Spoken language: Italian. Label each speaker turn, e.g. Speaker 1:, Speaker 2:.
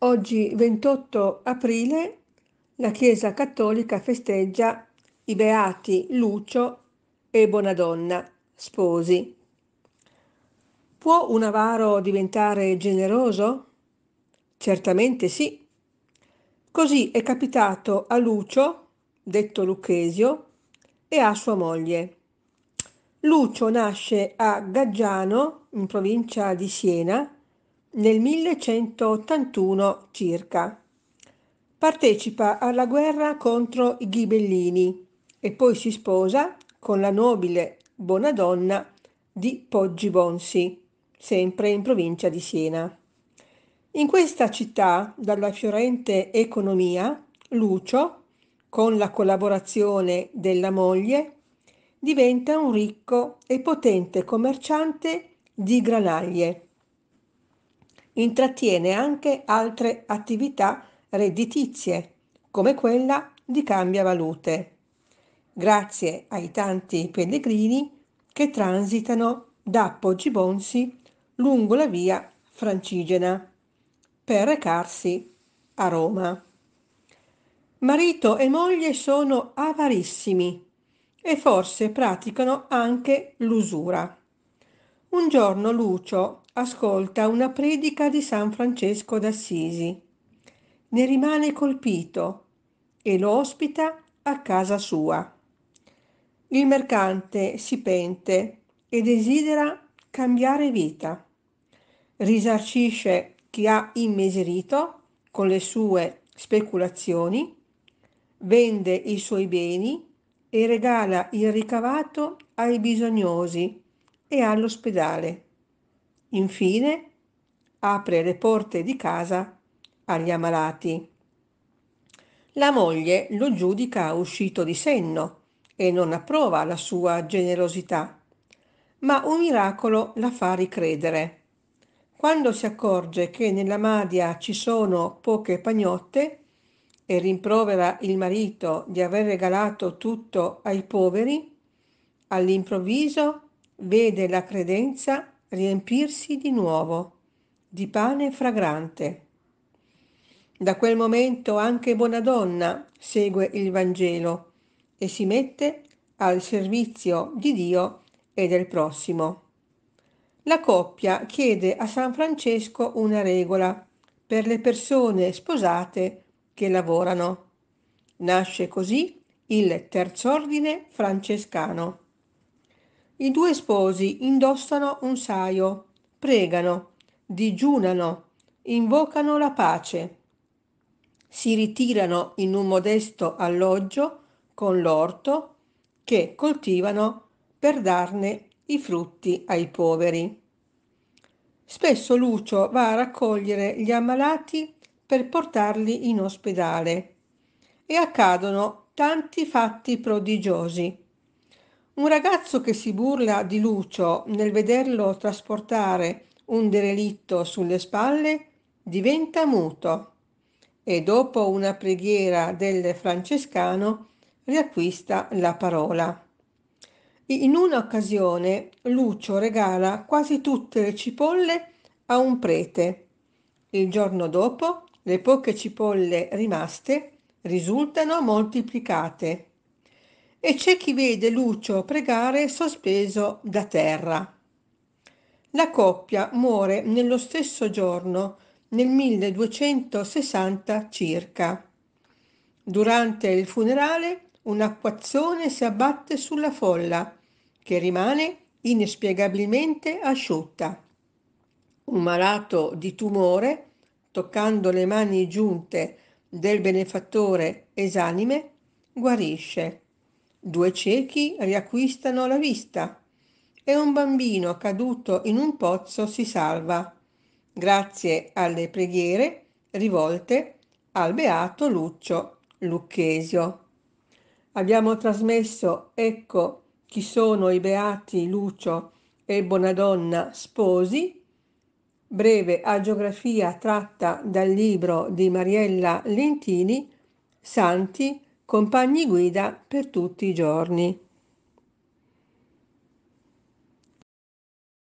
Speaker 1: Oggi 28 aprile la Chiesa Cattolica festeggia i beati Lucio e Bonadonna, sposi. Può un avaro diventare generoso? Certamente sì. Così è capitato a Lucio, detto Lucchesio, e a sua moglie. Lucio nasce a Gaggiano, in provincia di Siena, nel 1181 circa. Partecipa alla guerra contro i ghibellini e poi si sposa con la nobile Bonadonna di Poggi Bonsi, sempre in provincia di Siena. In questa città, dalla fiorente economia, Lucio, con la collaborazione della moglie, diventa un ricco e potente commerciante di granaglie intrattiene anche altre attività redditizie, come quella di cambiavalute, grazie ai tanti pellegrini che transitano da Poggibonsi lungo la via Francigena per recarsi a Roma. Marito e moglie sono avarissimi e forse praticano anche l'usura. Un giorno Lucio ascolta una predica di San Francesco d'Assisi. Ne rimane colpito e lo ospita a casa sua. Il mercante si pente e desidera cambiare vita. Risarcisce chi ha immiserito con le sue speculazioni, vende i suoi beni e regala il ricavato ai bisognosi e all'ospedale. Infine, apre le porte di casa agli ammalati. La moglie lo giudica uscito di senno e non approva la sua generosità, ma un miracolo la fa ricredere. Quando si accorge che nella madia ci sono poche pagnotte e rimprovera il marito di aver regalato tutto ai poveri, all'improvviso vede la credenza riempirsi di nuovo, di pane fragrante. Da quel momento anche buona donna segue il Vangelo e si mette al servizio di Dio e del prossimo. La coppia chiede a San Francesco una regola per le persone sposate che lavorano. Nasce così il terzo ordine francescano. I due sposi indossano un saio, pregano, digiunano, invocano la pace. Si ritirano in un modesto alloggio con l'orto che coltivano per darne i frutti ai poveri. Spesso Lucio va a raccogliere gli ammalati per portarli in ospedale e accadono tanti fatti prodigiosi un ragazzo che si burla di Lucio nel vederlo trasportare un derelitto sulle spalle diventa muto e dopo una preghiera del francescano riacquista la parola. In un'occasione Lucio regala quasi tutte le cipolle a un prete. Il giorno dopo le poche cipolle rimaste risultano moltiplicate e c'è chi vede Lucio pregare sospeso da terra. La coppia muore nello stesso giorno, nel 1260 circa. Durante il funerale un acquazzone si abbatte sulla folla, che rimane inspiegabilmente asciutta. Un malato di tumore, toccando le mani giunte del benefattore esanime, guarisce due ciechi riacquistano la vista e un bambino caduto in un pozzo si salva, grazie alle preghiere rivolte al beato Lucio Lucchesio. Abbiamo trasmesso Ecco chi sono i beati Lucio e Bonadonna sposi, breve agiografia tratta dal libro di Mariella Lentini, Santi compagni guida per tutti i giorni.